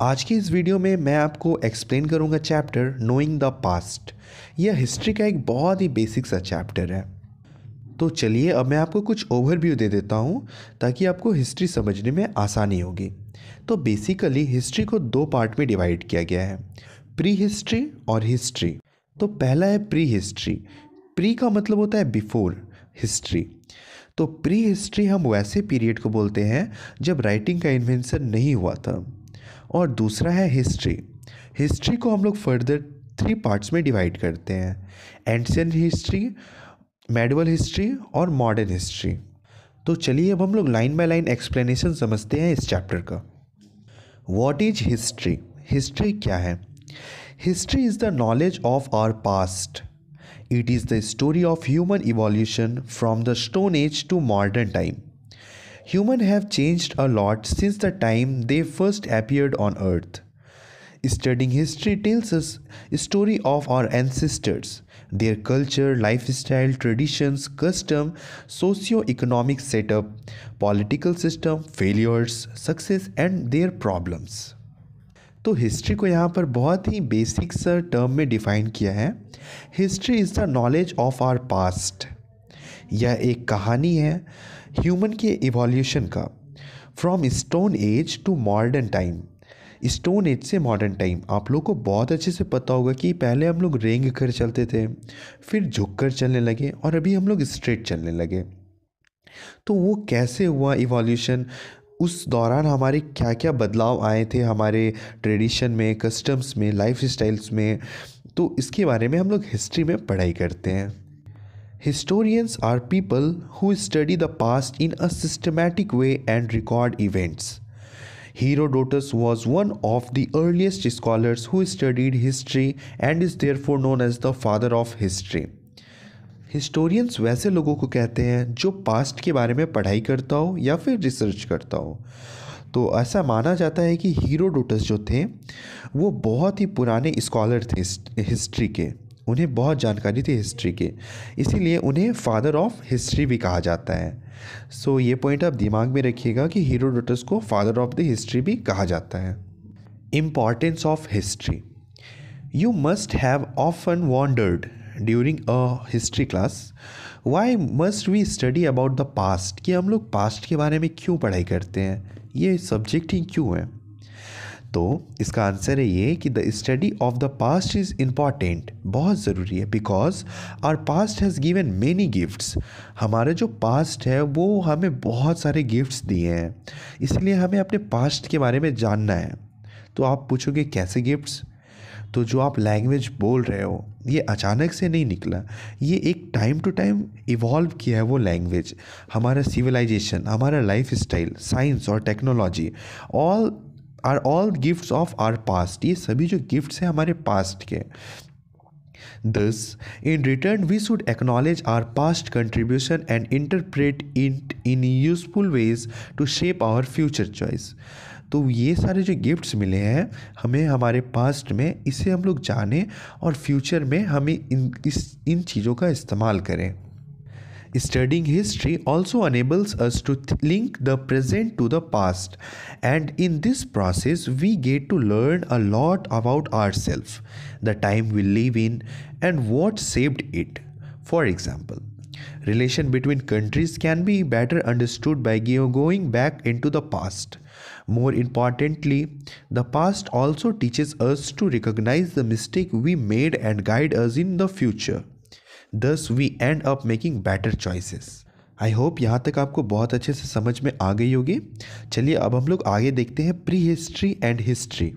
आज की इस वीडियो में मैं आपको एक्सप्लेन करूंगा चैप्टर नोइंग द पास्ट यह हिस्ट्री का एक बहुत ही बेसिक सा चैप्टर है तो चलिए अब मैं आपको कुछ ओवरव्यू दे देता हूँ ताकि आपको हिस्ट्री समझने में आसानी होगी तो बेसिकली हिस्ट्री को दो पार्ट में डिवाइड किया गया है प्री हिस्ट्री और हिस्ट्री तो पहला है प्री हिस्ट्री प्री का मतलब होता है बिफोर हिस्ट्री तो प्री हिस्ट्री हम वैसे पीरियड को बोलते हैं जब राइटिंग का इन्वेंशन नहीं हुआ था और दूसरा है हिस्ट्री हिस्ट्री को हम लोग फर्दर थ्री पार्ट्स में डिवाइड करते हैं एंशियंट हिस्ट्री मेडिवल हिस्ट्री और मॉडर्न हिस्ट्री तो चलिए अब हम लोग लाइन बाय लाइन एक्सप्लेनेशन समझते हैं इस चैप्टर का वॉट इज हिस्ट्री हिस्ट्री क्या है history is the knowledge of our past it is the story of human evolution from the stone age to modern time human have changed a lot since the time they first appeared on earth studying history tells us story of our ancestors their culture lifestyle traditions custom socio economic setup political system failures success and their problems तो history को यहाँ पर बहुत ही basic sir term में define किया है history is the knowledge of our past यह एक कहानी है ह्यूमन के इवोल्यूशन का from stone age to modern time stone age से मॉडर्न टाइम आप लोग को बहुत अच्छे से पता होगा कि पहले हम लोग रेंग कर चलते थे फिर झुक कर चलने लगे और अभी हम लोग स्ट्रेट चलने लगे तो वो कैसे हुआ इवोल्यूशन उस दौरान हमारे क्या क्या बदलाव आए थे हमारे ट्रेडिशन में कस्टम्स में लाइफ स्टाइल्स में तो इसके बारे में हम लोग हिस्ट्री में पढ़ाई करते हैं Historians are people who study the past in a systematic way and record events. Herodotus was one of the earliest scholars who studied history and is therefore known as the father of history. Historians वैसे लोगों को कहते हैं जो past के बारे में पढ़ाई करता हो या फिर रिसर्च करता हो तो ऐसा माना जाता है कि हीरोडोटस जो थे वो बहुत ही पुराने स्कॉलर थे हिस्ट्री के उन्हें बहुत जानकारी थी हिस्ट्री की इसीलिए उन्हें फादर ऑफ हिस्ट्री भी कहा जाता है सो so, ये पॉइंट आप दिमाग में रखिएगा कि हीरोडोटस को फादर ऑफ द हिस्ट्री भी कहा जाता है importance of history you must have often wondered during a history class why must we study about the past कि हम लोग पास्ट के बारे में क्यों पढ़ाई करते हैं ये सब्जेक्ट ही क्यों है तो इसका आंसर है ये कि the study of the past is important बहुत ज़रूरी है because our past has given many gifts हमारे जो पास्ट है वो हमें बहुत सारे गिफ्ट्स दिए हैं इसलिए हमें अपने पास्ट के बारे में जानना है तो आप पूछोगे कैसे गिफ्ट्स तो जो आप लैंग्वेज बोल रहे हो ये अचानक से नहीं निकला ये एक टाइम टू टाइम इवॉल्व किया है वो लैंग्वेज हमारा सिविलाइजेशन हमारा लाइफ स्टाइल साइंस और technology all are all gifts of our past ये सभी जो गिफ्ट्स हैं हमारे पास्ट के thus in return we should acknowledge our past contribution and interpret in in useful ways to shape our future choice तो ये सारे जो गिफ्ट्स मिले हैं हमें हमारे पास्ट में इसे हम लोग जाने और फ्यूचर में हमें इन इस इन चीज़ों का इस्तेमाल करें Studying history also enables us to th- link the present to the past, and in this process, we get to learn a lot about ourselves, the time we live in, and what saved it. For example, relation between countries can be better understood by going back into the past. More importantly, the past also teaches us to recognize the mistake we made and guide us in the future. Thus we end up making better choices I hope यहाँ तक आपको बहुत अच्छे से समझ में आ गई होगी चलिए अब हम लोग आगे देखते हैं prehistory and history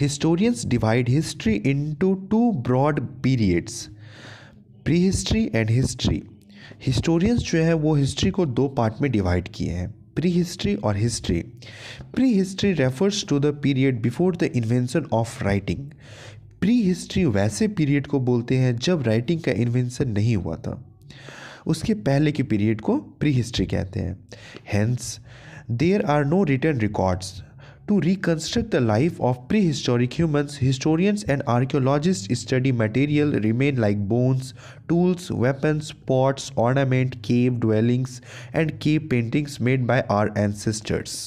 historians divide history into two broad periods prehistory and history historians जो है वो हिस्ट्री को दो पार्ट में डिवाइड किए हैं प्री हिस्ट्री और history prehistory refers to the period before the invention of writing prehistory वैसे पीरियड को बोलते हैं जब राइटिंग का इन्वेंशन नहीं हुआ था उसके पहले के पीरियड को प्री हिस्ट्री कहते हैं hence there are no written records to reconstruct the life of prehistoric humans historians and archaeologist study material remain like bones tools weapons pots ornament cave dwellings and cave paintings made by our ancestors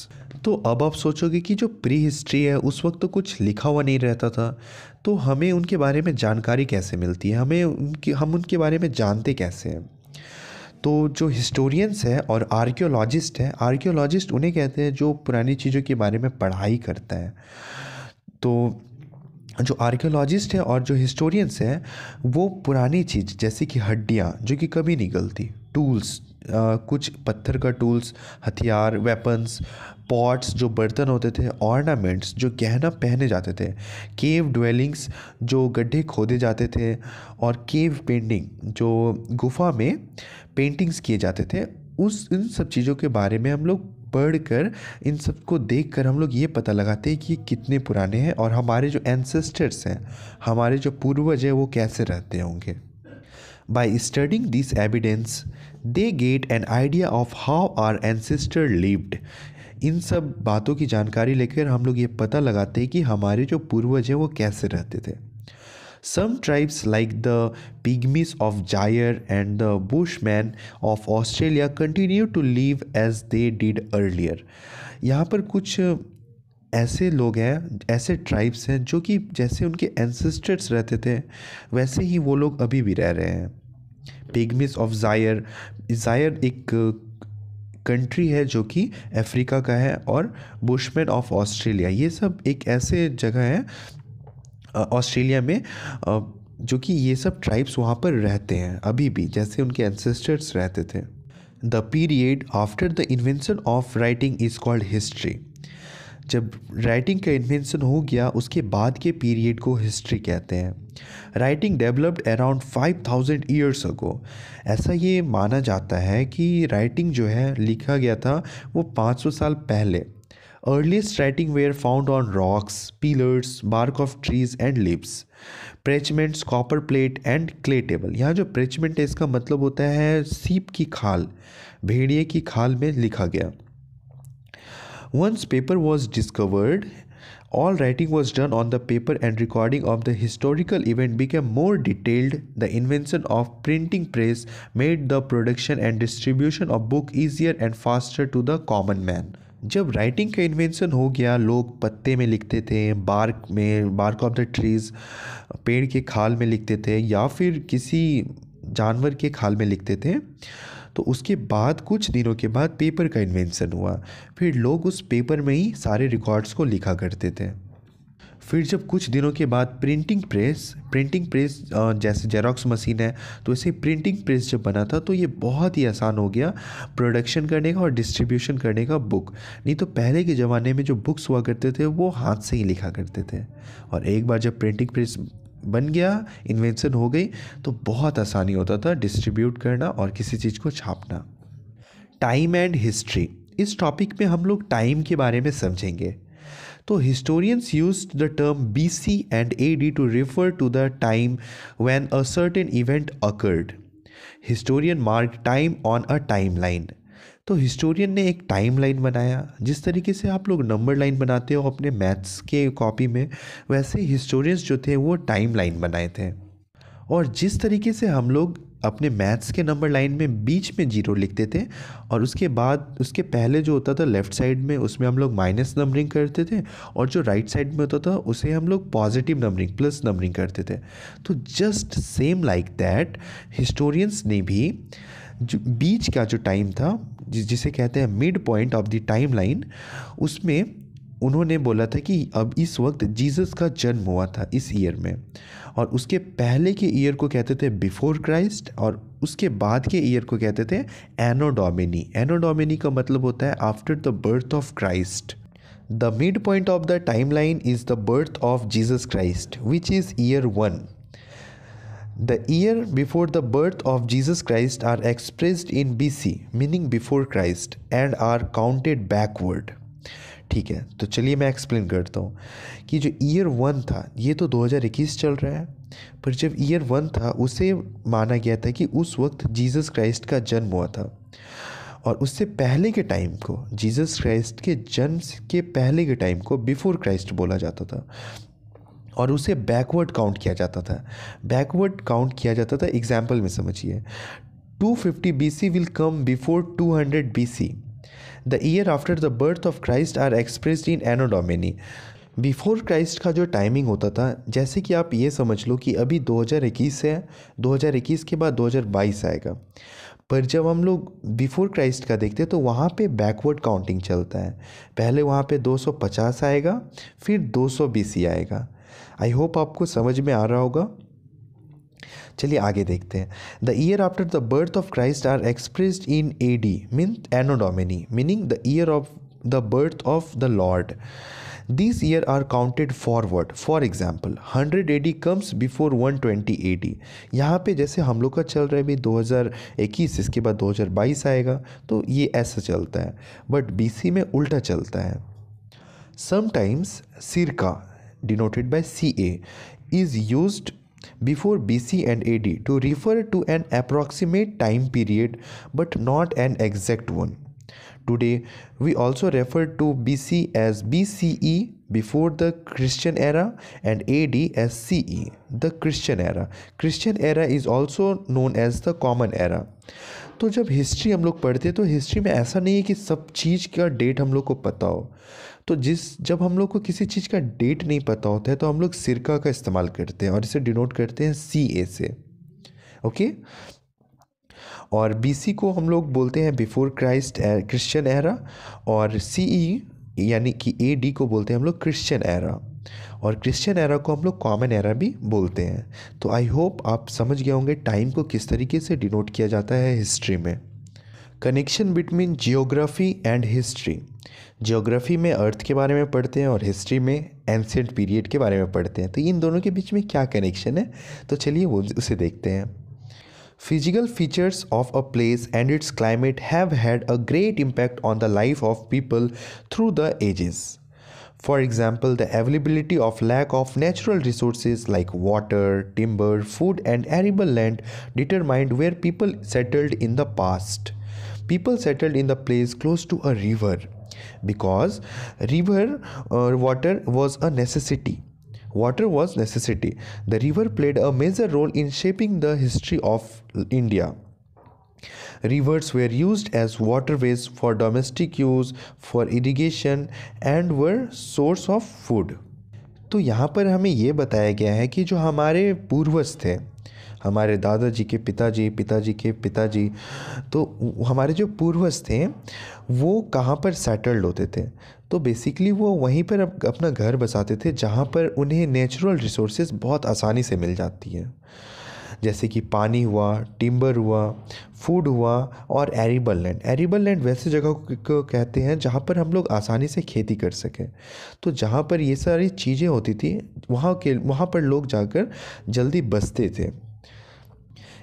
तो अब आप सोचोगे कि जो pre history है उस वक्त तो कुछ लिखा हुआ नहीं रहता था तो हमें उनके बारे में जानकारी कैसे मिलती है हमें उनके हम उनके बारे में जानते कैसे हैं तो जो हिस्टोरियंस है और आर्कियोलॉजिस्ट है आर्कियोलॉजिस्ट उन्हें कहते हैं जो पुरानी चीज़ों के बारे में पढ़ाई करता है तो जो आर्कियोलॉजिस्ट है और जो हिस्टोरियंस है वो पुरानी चीज़ जैसे कि हड्डियाँ जो कि कभी नहीं गलती टूल्स uh, कुछ पत्थर का टूल्स हथियार वेपन्स पॉट्स जो बर्तन होते थे ऑर्नामेंट्स जो गहना पहने जाते थे केव ड्वेलिंग्स जो गड्ढे खोदे जाते थे और केव पेंटिंग जो गुफा में पेंटिंग्स किए जाते थे उस इन सब चीज़ों के बारे में हम लोग पढ़ कर इन सब को देख कर हम लोग ये पता लगाते हैं कि ये कितने पुराने हैं और हमारे जो एंसेस्टर्स हैं हमारे जो पूर्वज हैं वो कैसे रहते होंगे by studying this evidence they get an idea of how our ancestor lived इन सब बातों की जानकारी लेकर हम लोग ये पता लगाते हैं कि हमारे जो पूर्वज हैं वो कैसे रहते थे some tribes like the the of Zaire and the bushman of Australia continue to live as they did earlier यहाँ पर कुछ ऐसे लोग हैं ऐसे ट्राइब्स हैं जो कि जैसे उनके एंसेस्टर्स रहते थे वैसे ही वो लोग अभी भी रह रहे हैं पिग्मीज ऑफ ज़ायर ज़ायर एक कंट्री uh, है जो कि अफ्रीका का है और बुशमैन ऑफ ऑस्ट्रेलिया ये सब एक ऐसे जगह है ऑस्ट्रेलिया uh, में uh, जो कि ये सब ट्राइब्स वहाँ पर रहते हैं अभी भी जैसे उनके एंसेस्टर्स रहते थे the period after the invention of writing is called history जब राइटिंग का इन्वेंशन हो गया उसके बाद के पीरियड को हिस्ट्री कहते हैं writing developed around 5000 years ago ऐसा ये माना जाता है कि राइटिंग जो है लिखा गया था वो 500 साल पहले earliest writing were found on rocks pillars bark of trees and leaves parchments copper plate and clay table यहाँ जो प्रेचमेंट है इसका मतलब होता है सीप की खाल भेड़िए की खाल में लिखा गया Once paper was discovered, all writing was done on the paper and recording of the historical event became more detailed. The invention of printing press made the production and distribution of book easier and faster to the common man. जब writing का invention हो गया लोग पत्ते में लिखते थे bark में बार्क ऑफ द ट्रीज पेड़ के खाल में लिखते थे या फिर किसी जानवर के खाल में लिखते थे तो उसके बाद कुछ दिनों के बाद पेपर का इन्वेंशन हुआ फिर लोग उस पेपर में ही सारे रिकॉर्ड्स को लिखा करते थे फिर जब कुछ दिनों के बाद प्रिंटिंग प्रेस प्रिंटिंग प्रेस जैसे जेरोक्स मशीन है तो ऐसे प्रिंटिंग प्रेस जब बना था तो ये बहुत ही आसान हो गया प्रोडक्शन करने का और डिस्ट्रीब्यूशन करने का बुक नहीं तो पहले के ज़माने में जो बुक्स हुआ करते थे वो हाथ से ही लिखा करते थे और एक बार जब प्रिंटिंग प्रेस बन गया इन्वेंशन हो गई तो बहुत आसानी होता था डिस्ट्रीब्यूट करना और किसी चीज़ को छापना टाइम एंड हिस्ट्री इस टॉपिक में हम लोग टाइम के बारे में समझेंगे तो historians use the term B C and A D to refer to the time when a certain event occurred historian mark time on a timeline तो हिस्टोरियन ने एक टाइम लाइन बनाया जिस तरीके से आप लोग नंबर लाइन बनाते हो अपने मैथ्स के कॉपी में वैसे हिस्टोरियंस जो थे वो टाइम लाइन बनाए थे और जिस तरीके से हम लोग अपने मैथ्स के नंबर लाइन में बीच में जीरो लिखते थे और उसके बाद उसके पहले जो होता था लेफ़्ट साइड में उसमें हम लोग माइनस नंबरिंग करते थे और जो राइट साइड में होता था उसे हम लोग पॉजिटिव नंबरिंग प्लस नंबरिंग करते थे तो just same like that historians ने भी जो बीच का जो टाइम था जिस जिसे कहते हैं midpoint of the timeline उसमें उन्होंने बोला था कि अब इस वक्त जीसस का जन्म हुआ था इस ईयर में और उसके पहले के ईयर को कहते थे बिफोर क्राइस्ट और उसके बाद के ईयर को कहते थे एनोडोमिनी एनोडोमिनी का मतलब होता है after the birth of Christ the midpoint of the timeline is the birth of Jesus Christ which is year one year before the birth of of Christ are are in B C meaning before Christ and are counted backward ठीक है तो चलिए मैं explain करता हूँ कि जो year one था ये तो 2021 चल रहा है पर जब ईयर वन था उसे माना गया था कि उस वक्त जीसस क्राइस्ट का जन्म हुआ था और उससे पहले के टाइम को जीसस क्राइस्ट के जन्म के पहले के टाइम को बिफोर क्राइस्ट बोला जाता था और उसे बैकवर्ड काउंट किया जाता था बैकवर्ड काउंट किया जाता था एग्जाम्पल में समझिए 250 will come before two 200 B C the year after the birth of Christ are in in Anno Domini before Christ का जो टाइमिंग होता था जैसे कि आप ये समझ लो कि अभी 2021 है 2021 के बाद 2022 आएगा पर जब हम लोग बिफोर क्राइस्ट का देखते हैं तो वहाँ पे बैकवर्ड काउंटिंग चलता है पहले वहाँ पे 250 आएगा फिर 200 सौ आएगा आई होप आपको समझ में आ रहा होगा चलिए आगे देखते हैं the year after the birth of Christ are expressed in A D mean Anno Domini meaning the year of the birth of the Lord this year are counted forward for example hundred A D comes before one twenty A D यहाँ पर जैसे हम लोग का चल रहा है भी दो हज़ार इक्कीस इसके बाद दो हज़ार बाईस आएगा तो ये ऐसा चलता है बट बी सी में उल्टा चलता है समटाइम्स सिरका denoted by CA is used before BC and AD to refer to an approximate time period but not an exact one. Today, we also refer to BC as BCE before the Christian era and AD as CE, the Christian era. Christian era is also known as the Common era. तो जब history हम लोग पढ़ते हैं तो history में ऐसा नहीं है कि सब चीज़ का डेट हम लोग को पता हो तो जिस जब हम लोग को किसी चीज़ का डेट नहीं पता होता है तो हम लोग सिरका का इस्तेमाल करते हैं और इसे डिनोट करते हैं सी ए से ओके और बी सी को हम लोग बोलते हैं बिफोर क्राइस्ट क्रिश्चियन एरा और सी ई e, यानी कि ए डी को बोलते हैं हम लोग क्रिश्चियन एरा और क्रिश्चियन एरा को हम लोग कॉमन एरा भी बोलते हैं तो आई होप आप समझ गए होंगे टाइम को किस तरीके से डिनोट किया जाता है हिस्ट्री में connection between geography and history geography में अर्थ के बारे में पढ़ते हैं और हिस्ट्री में एंसेंट पीरियड के बारे में पढ़ते हैं तो इन दोनों के बीच में क्या कनेक्शन है तो चलिए वो उसे देखते हैं physical features of a place and its climate have had a great impact on the life of people through the ages for example the availability of lack of natural resource like water timber food and arable land determined where people settled in the past people settled in the place close to a river because river uh, water was a necessity water was necessity the river played a major role in shaping the history of india rivers were used as waterways for domestic use for irrigation and were source of food तो यहाँ पर हमें ये बताया गया है कि जो हमारे पूर्वज थे हमारे दादाजी के पिताजी पिताजी के पिताजी तो हमारे जो पूर्वज थे वो कहाँ पर सेटल्ड होते थे तो बेसिकली वो वहीं पर अपना घर बसाते थे जहाँ पर उन्हें नेचुरल रिसोर्सेज बहुत आसानी से मिल जाती है जैसे कि पानी हुआ टिम्बर हुआ फूड हुआ और एरिबल लैंड एरिबल लैंड वैसे जगह को कहते हैं जहाँ पर हम लोग आसानी से खेती कर सकें तो जहाँ पर ये सारी चीज़ें होती थी वहाँ के वहाँ पर लोग जाकर जल्दी बसते थे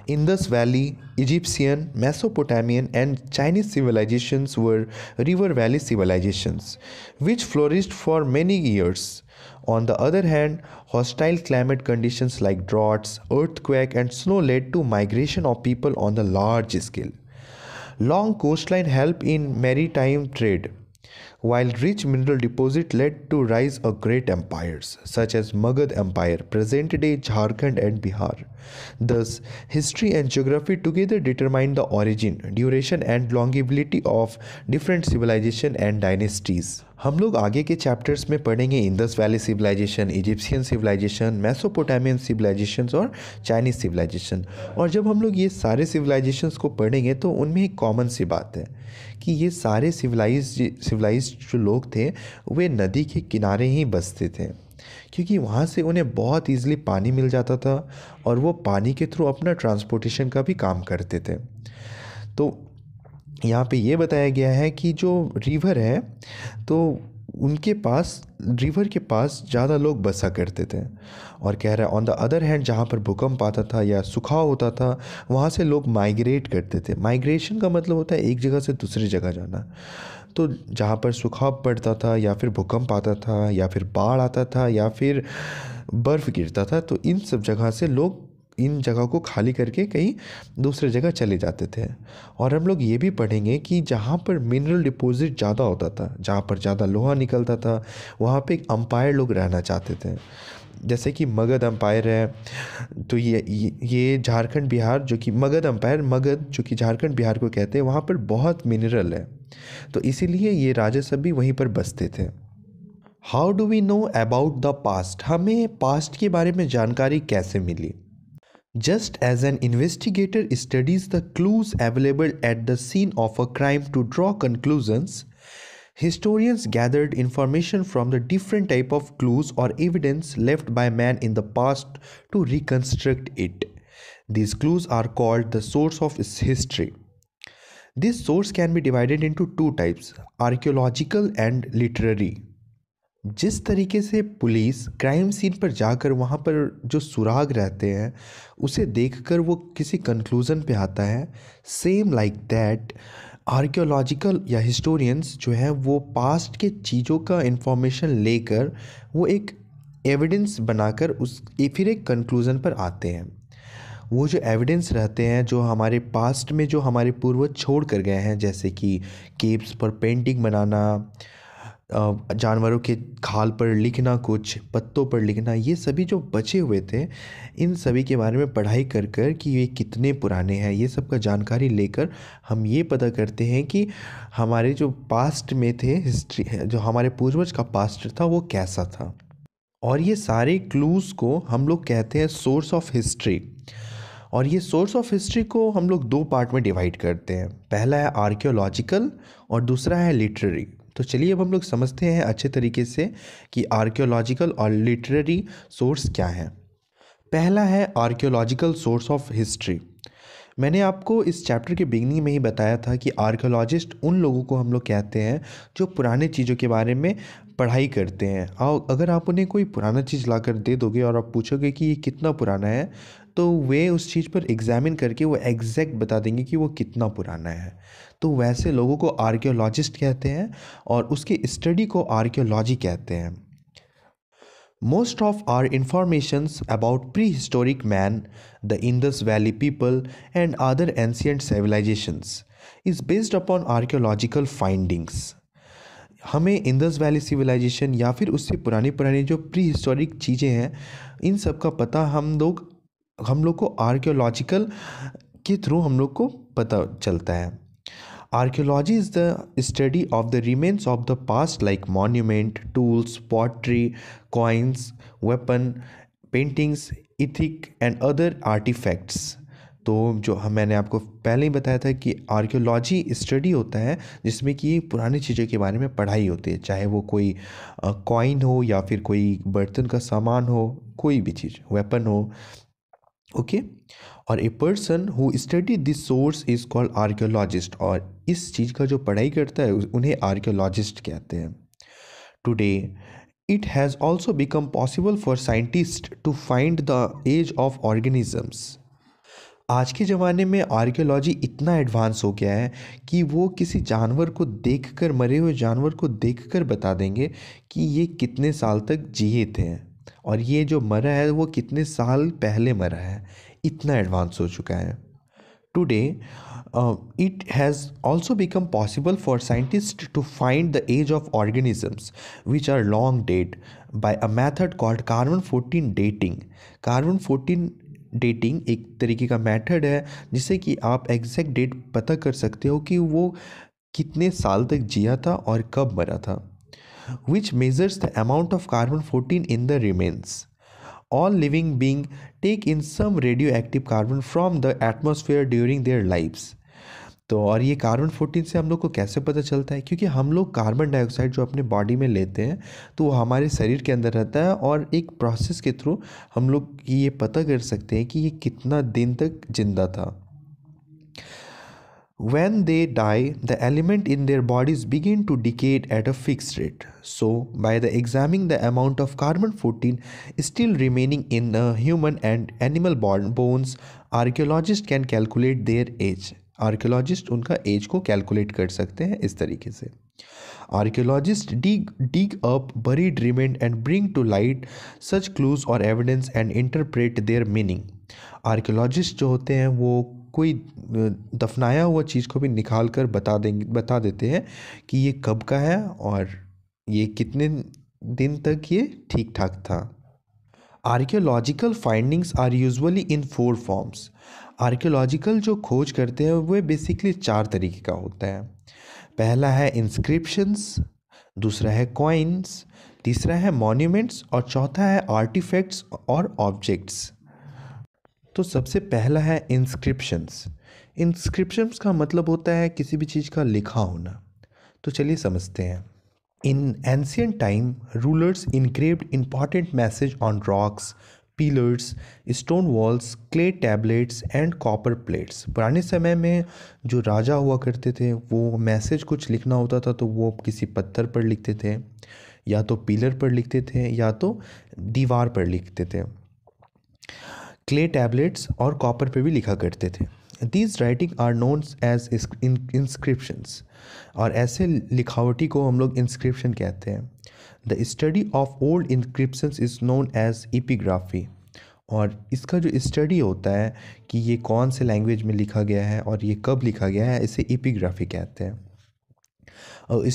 Indus Valley, Egyptian, Mesopotamian, and Chinese civilizations were river valley civilizations, which flourished for many years. On the other hand, hostile climate conditions like droughts, earthquake, and snow led to migration of people on the large scale. Long coastline help in maritime trade while rich mineral deposit led to rise of great empires such as Magad Empire, present-day Jharkhand and Bihar. Thus, history and geography together determine the origin, duration and longevity of different civilization and dynasties. हम लोग आगे के chapters में पढ़ेंगे Indus valley civilization Egyptian civilization Mesopotamian civilization और Chinese civilization और जब हम लोग ये सारे सिविलाइजेशन को पढ़ेंगे तो उनमें एक कॉमन सी बात है कि ये सारे सिविलाइज सिविलाइज जो लोग थे वे नदी के किनारे ही बसते थे क्योंकि वहाँ से उन्हें बहुत ईजिली पानी मिल जाता था और वो पानी के थ्रू अपना ट्रांसपोर्टेशन का भी काम करते थे तो यहाँ पे ये बताया गया है कि जो रिवर है तो उनके पास रिवर के पास ज़्यादा लोग बसा करते थे और कह रहा है ऑन द अदर हैंड जहाँ पर भूकंप आता था या सुखा होता था वहाँ से लोग माइग्रेट करते थे माइग्रेशन का मतलब होता है एक जगह से दूसरी जगह जाना तो जहाँ पर सुखा पड़ता था या फिर भूकंप आता था या फिर बाढ़ आता था या फिर बर्फ़ गिरता था तो इन सब जगह से लोग इन जगह को खाली करके कहीं दूसरे जगह चले जाते थे और हम लोग ये भी पढ़ेंगे कि जहाँ पर मिनरल डिपॉजिट ज़्यादा होता था जहाँ पर ज़्यादा लोहा निकलता था वहाँ पे एक अम्पायर लोग रहना चाहते थे जैसे कि मगध अम्पायर है तो ये ये झारखंड बिहार जो कि मगध अम्पायर मगध जो कि झारखंड बिहार को कहते हैं वहाँ पर बहुत मिनरल है तो इसीलिए ये सब भी वहीं पर बसते थे how do we know about the past हमें पास्ट के बारे में जानकारी कैसे मिली Just as an investigator studies the clues available at the scene of a crime to draw conclusions, historians gathered information from the different type of clues or evidence left by man in the past to reconstruct it. These clues are called the source of history. This source can be divided into two types, archaeological and literary. जिस तरीके से police crime scene पर जाकर वहाँ पर जो सुराग रहते हैं उसे देखकर वो किसी कंक्लूज़न पे आता है सेम लाइक दैट आर्कियोलॉजिकल या हिस्टोरियंस जो है वो पास्ट के चीज़ों का इंफॉर्मेशन लेकर वो एक एविडेंस बनाकर उस फिर एक कंक्लूज़न पर आते हैं वो जो एविडेंस रहते हैं जो हमारे पास्ट में जो हमारे पूर्वज छोड़ कर गए हैं जैसे कि केप्स पर पेंटिंग बनाना जानवरों के खाल पर लिखना कुछ पत्तों पर लिखना ये सभी जो बचे हुए थे इन सभी के बारे में पढ़ाई कर कर कि ये कितने पुराने हैं ये सब का जानकारी लेकर हम ये पता करते हैं कि हमारे जो पास्ट में थे हिस्ट्री जो हमारे पूर्वज का पास्ट था वो कैसा था और ये सारे क्लूज़ को हम लोग कहते हैं सोर्स ऑफ हिस्ट्री और ये सोर्स ऑफ हिस्ट्री को हम लोग दो पार्ट में डिवाइड करते हैं पहला है आर्कियोलॉजिकल और दूसरा है लिटरेरी तो चलिए अब हम लोग समझते हैं अच्छे तरीके से कि आर्कियोलॉजिकल और लिटरेरी सोर्स क्या है पहला है आर्कियोलॉजिकल सोर्स ऑफ हिस्ट्री मैंने आपको इस चैप्टर के बिगनिंग में ही बताया था कि आर्कोलॉजिस्ट उन लोगों को हम लोग कहते हैं जो पुराने चीज़ों के बारे में पढ़ाई करते हैं और अगर आप उन्हें कोई पुराना चीज़ ला कर दे दोगे और आप पूछोगे कि ये कितना पुराना है तो वे उस चीज़ पर एग्ज़ामिन करके वो एग्जैक्ट बता देंगे कि वो कितना पुराना है तो वैसे लोगों को आर्कियोलॉजिस्ट कहते हैं और उसके स्टडी को आर्कियोलॉजी कहते हैं Most of our informations about prehistoric man, the Indus Valley people and other ancient civilizations is based upon archaeological findings. हमें इंदस वैली सिविलाइजेशन या फिर उससे पुरानी पुरानी जो प्री हिस्टोरिक चीज़ें हैं इन सब का पता हम लोग हम लोग को आर्कियोलॉजिकल के थ्रू हम लोग को पता चलता है Archaeology is the study of the remains of the past like monument tools pottery, coins weapon paintings ethic and other artefacts तो जो हम मैंने आपको पहले ही बताया था कि आर्कियोलॉजी स्टडी होता है जिसमें कि पुरानी चीज़ों के बारे में पढ़ाई होती है चाहे वो कोई कॉइन हो या फिर कोई बर्तन का सामान हो कोई भी चीज़ वेपन हो ओके और a person who study this source is called archaeologist और इस चीज़ का जो पढ़ाई करता है उन्हें आर्कियोलॉजिस्ट कहते हैं today It has also become possible for scientists to find the age of organisms. आज के ज़माने में आर्कियोलॉजी इतना एडवांस हो गया है कि वो किसी जानवर को देखकर मरे हुए जानवर को देखकर बता देंगे कि ये कितने साल तक जिए थे और ये जो मरा है वो कितने साल पहले मरा है इतना एडवांस हो चुका है today Um, it has also become possible for scientists to find the age of organisms which are long dead by a method called carbon 14 dating carbon 14 dating is a method method है जिससे कि आप exact date पता कर सकते हो कि वो कितने which measures the amount of carbon 14 in the remains. All living beings take in some radioactive carbon from the atmosphere during their lives. तो और ये कार्बन 14 से हम लोग को कैसे पता चलता है क्योंकि हम लोग कार्बन डाइऑक्साइड जो अपने बॉडी में लेते हैं तो वो हमारे शरीर के अंदर रहता है और एक प्रोसेस के थ्रू हम लोग ये पता कर सकते हैं कि ये कितना दिन तक जिंदा था When they die, the element in their bodies begin to decay at a fixed rate. So, by the examining the amount of carbon-14 still remaining in a human and animal bones, archaeologists can calculate their age. Archaeologist उनका age को calculate कर सकते हैं इस तरीके से archaeologist dig dig up buried remnant and bring to light such clues और evidence and interpret their meaning archaeologist जो होते हैं वो कोई दफनाया हुआ चीज़ को भी निकाल कर बता देंगे बता देते हैं कि ये कब का है और ये कितने दिन तक ये ठीक ठाक था archaeological findings are usually in four forms archaeological जो खोज करते हैं वह बेसिकली चार तरीके का होता है पहला है इंस्क्रिप्शंस दूसरा है कॉइन्स तीसरा है मॉन्यूमेंट्स और चौथा है आर्टिफैक्ट्स और ऑब्जेक्ट्स तो सबसे पहला है इंस्क्रिप्शंस इंस्क्रिप्शंस का मतलब होता है किसी भी चीज़ का लिखा होना तो चलिए समझते हैं in ancient time rulers engraved important message on rocks pillars stone walls clay tablets and copper plates पुराने समय में जो राजा हुआ करते थे वो मैसेज कुछ लिखना होता था तो वो किसी पत्थर पर लिखते थे या तो पिलर पर लिखते थे या तो दीवार पर लिखते थे क्ले टैबलेट्स और कॉपर पर भी लिखा करते थे these writing are known as inscriptions और ऐसे लिखावटी को हम लोग इंस्क्रिप्शन कहते हैं the study of old inscriptions is known as epigraphy. और इसका जो स्टडी होता है कि ये कौन से लैंग्वेज में लिखा गया है और ये कब लिखा गया है इसे epigraphy कहते हैं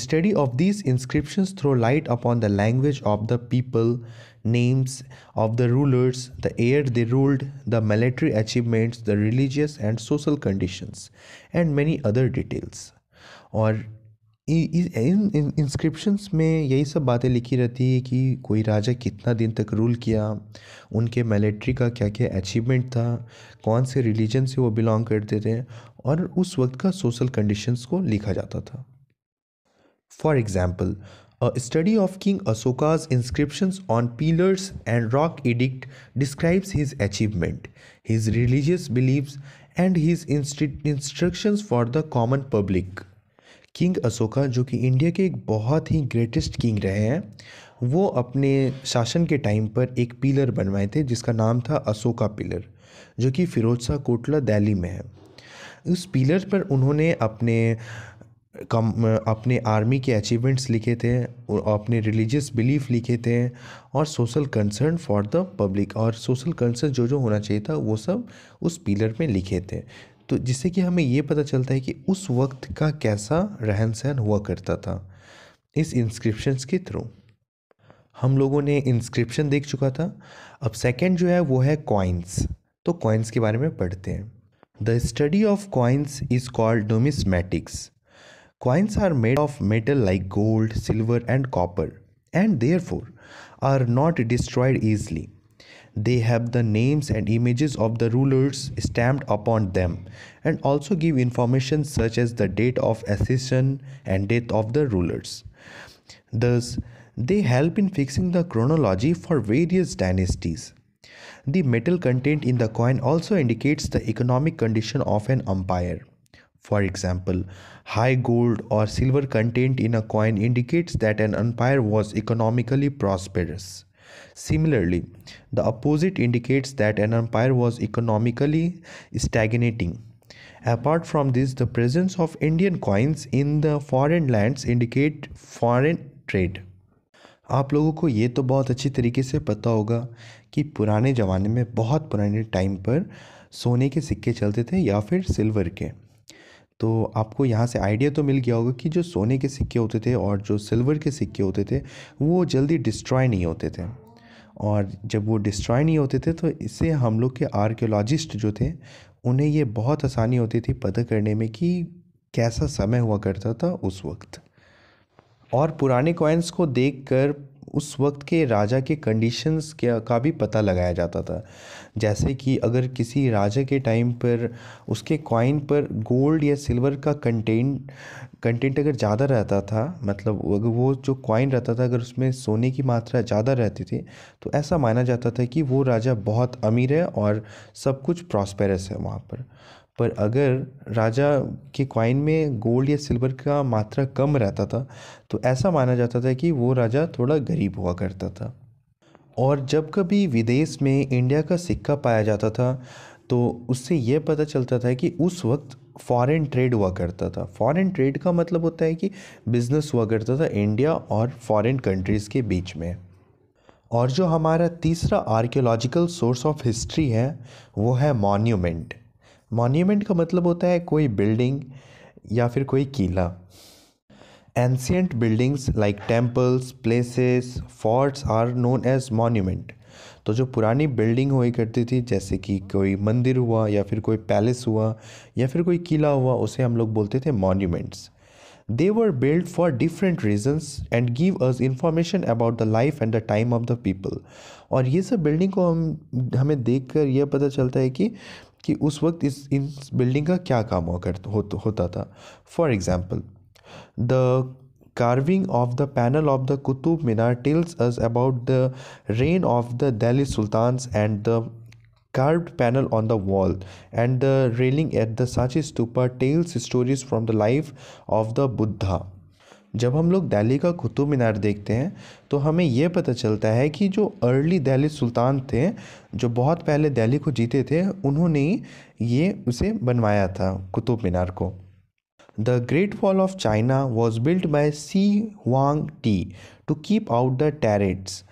study of this inscription throw light upon the language of the people names of the rulers the area the ruled the military achievements the religious and social conditions and many other details और इन inscriptions में यही सब बातें लिखी रहती है कि कोई राजा कितना दिन तक रूल किया उनके मिलिट्री का क्या क्या अचीवमेंट था कौन से रिलीजन से वो बिलोंग करते थे और उस वक्त का सोशल कंडीशंस को लिखा जाता था for example a study of king Ashoka's inscriptions on pillars and rock edicts describes his achievement his religious believes and his instructions for the common public king Ashoka जो कि इंडिया के एक बहुत ही ग्रेटेस्ट किंग रहे हैं वो अपने शासन के टाइम पर एक पिलर बनवाए थे जिसका नाम था अशोका पिलर जो कि फिरोजशाह कोटला दिल्ली में है उस पिलर पर उन्होंने अपने कम अपने आर्मी के अचीवमेंट्स लिखे थे और अपने रिलीजियस बिलीफ लिखे थे और social concern for the public और सोशल कंसर्न जो जो होना चाहिए था वो सब उस पिलर में लिखे थे तो जिससे कि हमें ये पता चलता है कि उस वक्त का कैसा रहन सहन हुआ करता था इस इंस्क्रिप्शंस के थ्रू हम लोगों ने इंस्क्रिप्शन देख चुका था अब सेकेंड जो है वो है कॉइन्स तो कॉइन्स के बारे में पढ़ते हैं the study of coins is called numismatics are made of metal like gold silver and copper and therefore are not destroyed easily they have the names and images of the rulers stamped upon them and also give information such as the date of accession and death of the rulers. Thus, they help in fixing the chronology for various dynasties. The metal content in the coin also indicates the economic condition of an empire. For example, high gold or silver content in a coin indicates that an empire was economically prosperous. Similarly, the opposite indicates that an empire was economically stagnating. Apart from this, the presence of Indian coins in the foreign lands indicate foreign trade. आप लोगों को ये तो बहुत अच्छी तरीके से पता होगा कि पुराने ज़माने में बहुत पुराने टाइम पर सोने के सिक्के चलते थे या फिर सिल्वर के तो आपको यहाँ से आइडिया तो मिल गया होगा कि जो सोने के सिक्के होते थे और जो सिल्वर के सिक्के होते थे वो जल्दी डिस्ट्रॉय नहीं होते थे और जब वो डिस्ट्रॉय नहीं होते थे तो इससे हम लोग के आर्कियोलॉजिस्ट जो थे उन्हें ये बहुत आसानी होती थी पता करने में कि कैसा समय हुआ करता था उस वक्त और पुराने कॉइन्स को देखकर उस वक्त के राजा के कंडीशंस का भी पता लगाया जाता था जैसे कि अगर किसी राजा के टाइम पर उसके कॉइन पर गोल्ड या सिल्वर का कंटेंट कंटेंट अगर ज़्यादा रहता था मतलब अगर वो जो कॉइन रहता था अगर उसमें सोने की मात्रा ज़्यादा रहती थी तो ऐसा माना जाता था कि वो राजा बहुत अमीर है और सब कुछ प्रॉस्पेरस है वहाँ पर पर अगर राजा के कॉइन में गोल्ड या सिल्वर का मात्रा कम रहता था तो ऐसा माना जाता था कि वो राजा थोड़ा गरीब हुआ करता था और जब कभी विदेश में इंडिया का सिक्का पाया जाता था तो उससे यह पता चलता था कि उस वक्त फॉरेन ट्रेड हुआ करता था फॉरेन ट्रेड का मतलब होता है कि बिज़नेस हुआ करता था इंडिया और फॉरेन कंट्रीज़ के बीच में और जो हमारा तीसरा आर्कियोलॉजिकल सोर्स ऑफ हिस्ट्री है वो है मॉन्यूमेंट मॉन्यूमेंट का मतलब होता है कोई बिल्डिंग या फिर कोई किला ancient buildings like temples palaces forts are known as monument तो जो पुरानी बिल्डिंग हुई करती थी जैसे कि कोई मंदिर हुआ या फिर कोई पैलेस हुआ या फिर कोई किला हुआ उसे हम लोग बोलते थे monuments they were built for different reasons and give us information about the life and the time of the people और ये सब बिल्डिंग को हम हमें देख कर यह पता चलता है कि कि उस वक्त इस इन बिल्डिंग का क्या काम हो कर हो, होता था for example The carving of the panel of the Qutub Minar tells us about the reign of the Delhi Sultans and the carved panel on the wall and the railing at the Sachi Stupa tells stories from the life of the Buddha. जब हम लोग दिल्ली का कुतुब मीनार देखते हैं तो हमें यह पता चलता है कि जो अर्ली दिल्ली सुल्तान थे जो बहुत पहले दिल्ली को जीते थे उन्होंने ये उसे बनवाया था कुतुब मीनार को the Great Wall of China was built by Shi Huang Ti to keep out the Tartars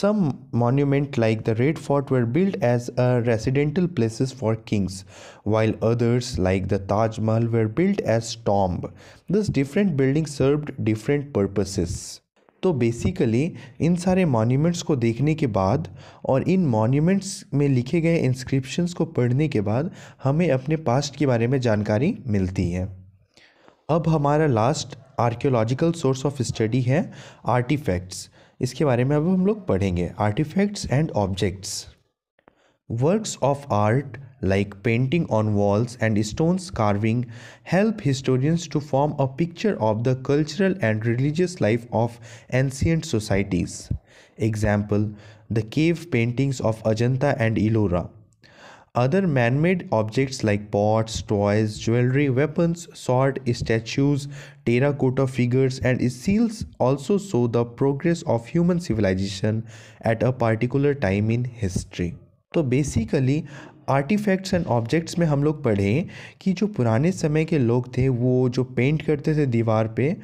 some monument like the Red Fort were built as a residential places for kings while others like the Taj Mahal were built as tomb this different building served different purposes तो basically इन सारे monuments को देखने के बाद और इन monuments में लिखे गए इंस्क्रिप्शंस को पढ़ने के बाद हमें अपने पास्ट के बारे में जानकारी मिलती है अब हमारा last archaeological source of study है आर्टिफैक्ट्स इसके बारे में अब हम लोग पढ़ेंगे artefacts and objects works of art like painting on walls and stones carving help historians to form a picture of the cultural and religious life of ancient societies example the cave paintings of Ajanta and Ellora Other man-made objects like pots, toys, jewelry, weapons, sword, statues, terracotta figures and seals also show the progress of human civilization at a particular time in history. तो basically artefacts and objects में हम लोग पढ़े कि जो पुराने समय के लोग थे वो जो पेंट करते थे दीवार पे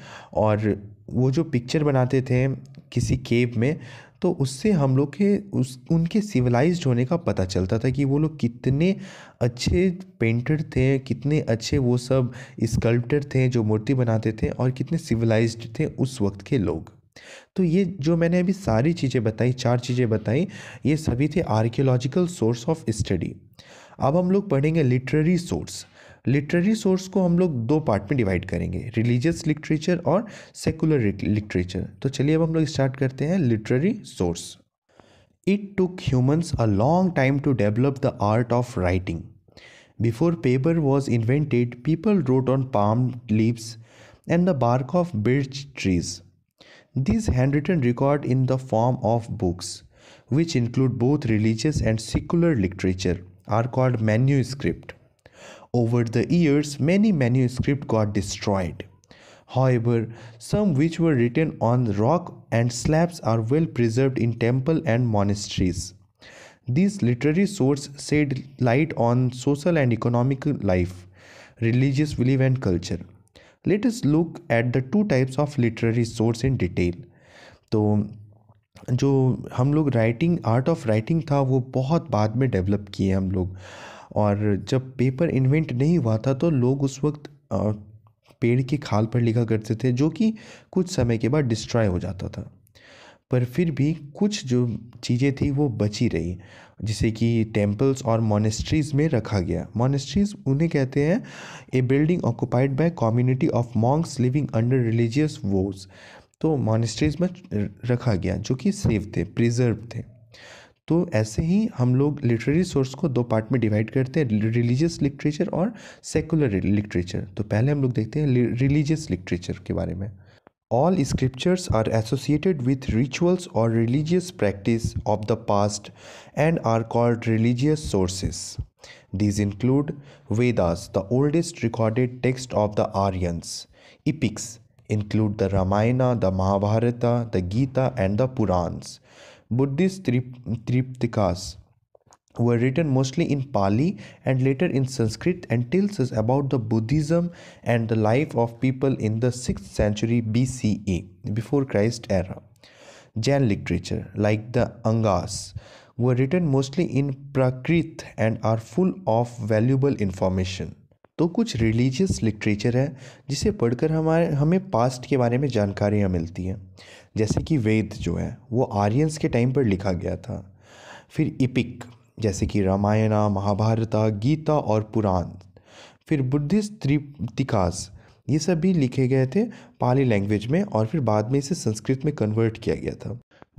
और वो जो पिक्चर बनाते थे किसी केव में तो उससे हम लोग के उस उनके सिविलाइज्ड होने का पता चलता था कि वो लोग कितने अच्छे पेंटर थे कितने अच्छे वो सब स्कल्प्टर थे जो मूर्ति बनाते थे और कितने सिविलाइज्ड थे उस वक्त के लोग तो ये जो मैंने अभी सारी चीज़ें बताई चार चीज़ें बताई ये सभी थे आर्कियोलॉजिकल सोर्स ऑफ स्टडी अब हम लोग पढ़ेंगे लिटरेरी सोर्स लिटरेरी सोर्स को हम लोग दो पार्ट में डिवाइड करेंगे रिलीजियस लिटरेचर और सेकुलर लिटरेचर तो चलिए अब हम लोग स्टार्ट करते हैं literary source it took humans a long time to develop the art of writing before paper was invented people wrote on palm leaves and the bark of birch trees this hand written record in the form of books which include both religious and and literature are called manuscript Over the years, many manuscripts got destroyed. However, some which were written on rock and slabs are well preserved in temples and monasteries. This literary source shed light on social and economic life, religious belief and culture. Let us look at the two types of literary source in detail. तो जो हम लोग writing art of writing था वो बहुत बाद में develop किए हम लोग और जब पेपर इन्वेंट नहीं हुआ था तो लोग उस वक्त पेड़ की खाल पर लिखा करते थे जो कि कुछ समय के बाद डिस्ट्रॉय हो जाता था पर फिर भी कुछ जो चीज़ें थी वो बची रही जैसे कि टेम्पल्स और मोनेस्ट्रीज़ में रखा गया मोनेस्ट्रीज़ उन्हें कहते हैं a building occupied by community of monks living under religious vows तो मोनेस्ट्रीज़ में रखा गया जो कि सेफ थे प्रिजर्व थे तो ऐसे ही हम लोग लिटरेरी सोर्स को दो पार्ट में डिवाइड करते हैं रिलीजियस लिटरेचर और सेकुलर लिटरेचर तो पहले हम लोग देखते हैं रिलीजियस लिटरेचर के बारे में all scriptures are associated with rituals और religious practice of the past and are called religious sources these include Vedas the oldest recorded text of the Aryas epics include the Ramayana the Mahabharata the Gita and the Puranas Buddhist Triptikas were written mostly in Pali and later in Sanskrit and tells us about the Buddhism and the life of people in the 6th century BCE before Christ era. Jain literature like the Angas were written mostly in Prakrit and are full of valuable information. तो कुछ religious literature है जिसे पढ़कर हमारे हमें past के बारे में जानकारियाँ मिलती हैं जैसे कि वेद जो है वो आर्यंस के टाइम पर लिखा गया था फिर इपिक जैसे कि रामायणा महाभारता गीता और पुराण फिर बुद्धिस्ट त्रिप्तिकास ये सब भी लिखे गए थे पाली लैंग्वेज में और फिर बाद में इसे संस्कृत में कन्वर्ट किया गया था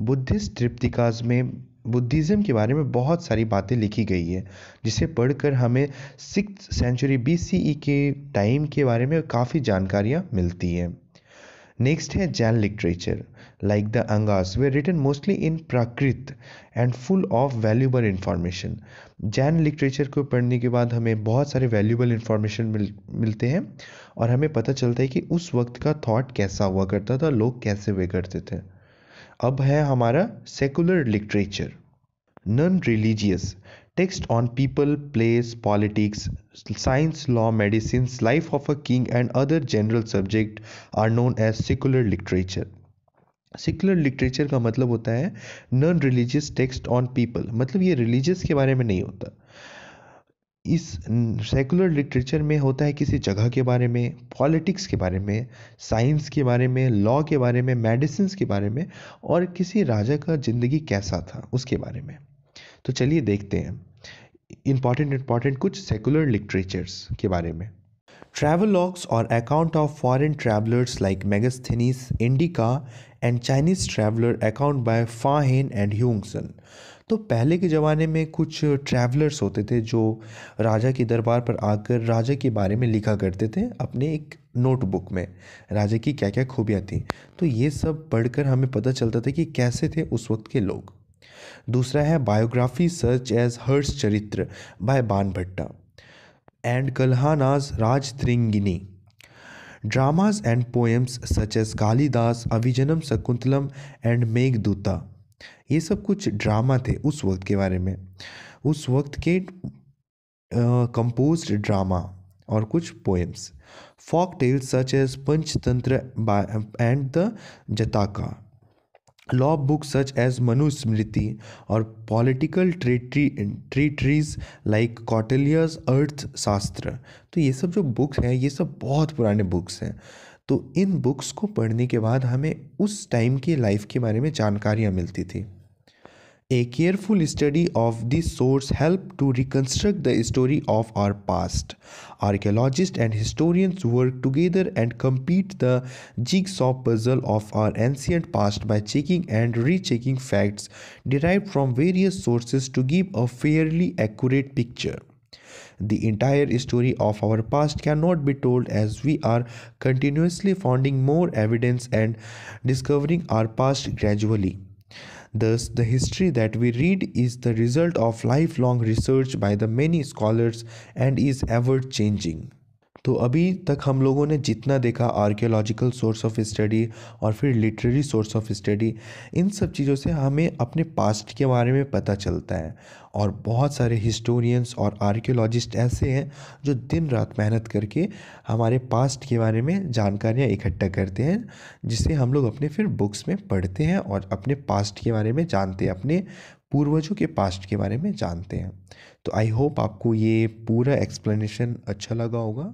बुद्धिस्ट त्रिप्तिकास में बुद्धिज़्म के बारे में बहुत सारी बातें लिखी गई है जिसे पढ़कर हमें सिक्स सेंचुरी बीसीई e के टाइम के बारे में काफ़ी जानकारियाँ मिलती हैं नेक्स्ट है Jain literature like the Angas, were written mostly in Prakrit and full of valuable information Jain literature को पढ़ने के बाद हमें बहुत सारे वैल्यूबल इन्फॉर्मेशन मिल मिलते हैं और हमें पता चलता है कि उस वक्त का थॉट कैसा हुआ करता था लोग कैसे वे करते थे अब है हमारा secular literature non religious text on people, place, politics, science, law, medicines, life of a king and other general subject are known as secular literature. Secular literature का मतलब होता है non religious text on people मतलब ये religious के बारे में नहीं होता इस सेकुलर लिटरेचर में होता है किसी जगह के बारे में पॉलिटिक्स के बारे में साइंस के बारे में लॉ के बारे में मेडिसिन के बारे में और किसी राजा का ज़िंदगी कैसा था उसके बारे में तो चलिए देखते हैं इम्पॉर्टेंट इम्पॉर्टेंट कुछ सेकुलर लिटरेचर्स के बारे में ट्रैवल लॉग्स और account of foreign travellers like Megasthenes Indica and Chinese traveller account by Fahien and Hiuen Tsang तो पहले के ज़माने में कुछ ट्रैवलर्स होते थे जो राजा के दरबार पर आकर राजा के बारे में लिखा करते थे अपने एक नोटबुक में राजा की क्या क्या खूबियाँ थीं तो ये सब पढ़कर हमें पता चलता था कि कैसे थे उस वक्त के लोग दूसरा है बायोग्राफी सर्च एज हर्ष चरित्र by Bana Bhatta and Kalhana's Rajatarangini dramas and poems such as Kalidas, Avijanam Sakuntalam and Meghdutta. ये सब कुछ ड्रामा थे उस वक्त के बारे में उस वक्त के कंपोज uh, ड्रामा और कुछ poems folk tales such as Panchatantra and the Jataka law book such as Manusmriti और पॉलिटिकल ट्रीटरी ट्रीटरीज लाइक कॉटलियर्स शास्त्र तो ये सब जो बुक्स हैं ये सब बहुत पुराने बुक्स हैं तो इन बुक्स को पढ़ने के बाद हमें उस टाइम के लाइफ के बारे में जानकारियाँ मिलती थी a careful study of this source help to reconstruct the story of our past Archaeologists and historians work together and complete the jigsaw puzzle of our ancient past by checking and rechecking facts derived from various sources to give a fairly accurate picture. The entire story of our past cannot be told as we are continuously finding more evidence and discovering our past gradually. Thus, the history that we read is the result of lifelong research by the many scholars and is ever changing. तो अभी तक हम लोगों ने जितना देखा archaeological source of study और फिर लिटरेरी सोर्स ऑफ स्टडी इन सब चीज़ों से हमें अपने पास्ट के बारे में पता चलता है और बहुत सारे हिस्टोरियंस और आर्कियोलॉजिस्ट ऐसे हैं जो दिन रात मेहनत करके हमारे पास्ट के बारे में जानकारियाँ इकट्ठा करते हैं जिसे हम लोग अपने फिर बुक्स में पढ़ते हैं और अपने पास्ट के बारे में जानते हैं अपने पूर्वजों के पास्ट के बारे में जानते हैं तो आई होप आपको ये पूरा एक्सप्लेनेशन अच्छा लगा होगा